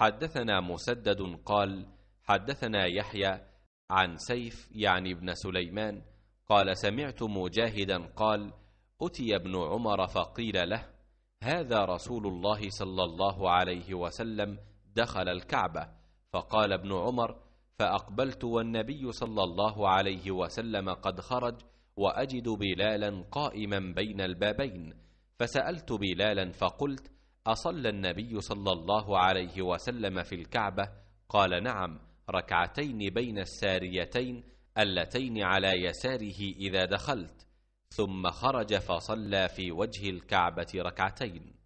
حدثنا مسدد قال حدثنا يحيى عن سيف يعني ابن سليمان قال سمعت مجاهدا قال أتي ابن عمر فقيل له هذا رسول الله صلى الله عليه وسلم دخل الكعبة فقال ابن عمر فأقبلت والنبي صلى الله عليه وسلم قد خرج وأجد بلالا قائما بين البابين فسألت بلالا فقلت اصلى النبي صلى الله عليه وسلم في الكعبه قال نعم ركعتين بين الساريتين اللتين على يساره اذا دخلت ثم خرج فصلى في وجه الكعبه ركعتين